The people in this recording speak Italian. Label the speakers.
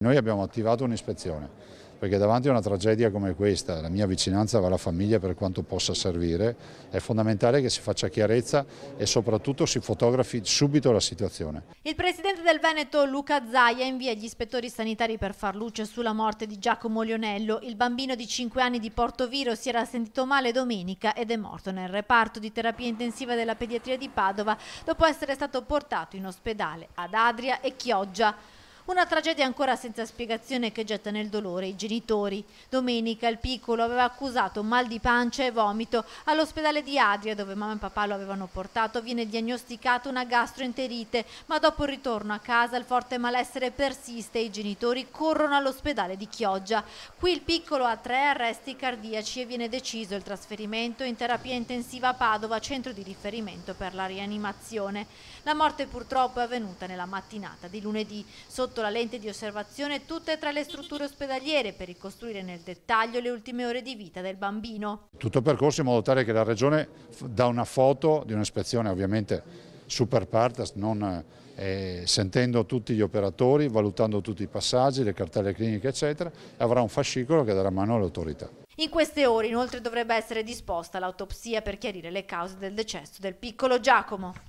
Speaker 1: Noi abbiamo attivato un'ispezione perché davanti a una tragedia come questa la mia vicinanza va alla famiglia per quanto possa servire, è fondamentale che si faccia chiarezza e soprattutto si fotografi subito la situazione.
Speaker 2: Il presidente del Veneto Luca Zaia invia gli ispettori sanitari per far luce sulla morte di Giacomo Lionello. Il bambino di 5 anni di Porto Viro si era sentito male domenica ed è morto nel reparto di terapia intensiva della pediatria di Padova dopo essere stato portato in ospedale ad Adria e Chioggia. Una tragedia ancora senza spiegazione che getta nel dolore i genitori. Domenica il piccolo aveva accusato mal di pancia e vomito. All'ospedale di Adria, dove mamma e papà lo avevano portato, viene diagnosticata una gastroenterite, ma dopo il ritorno a casa il forte malessere persiste e i genitori corrono all'ospedale di Chioggia. Qui il piccolo ha tre arresti cardiaci e viene deciso il trasferimento in terapia intensiva a Padova, centro di riferimento per la rianimazione. La morte purtroppo è avvenuta nella mattinata di lunedì sotto sotto la lente di osservazione tutte e tre le strutture ospedaliere per ricostruire nel dettaglio le ultime ore di vita del bambino.
Speaker 1: Tutto percorso in modo tale che la Regione dà una foto di un'ispezione ovviamente super partas, non, eh, sentendo tutti gli operatori, valutando tutti i passaggi, le cartelle cliniche eccetera, avrà un fascicolo che darà mano alle autorità.
Speaker 2: In queste ore inoltre dovrebbe essere disposta l'autopsia per chiarire le cause del decesso del piccolo Giacomo.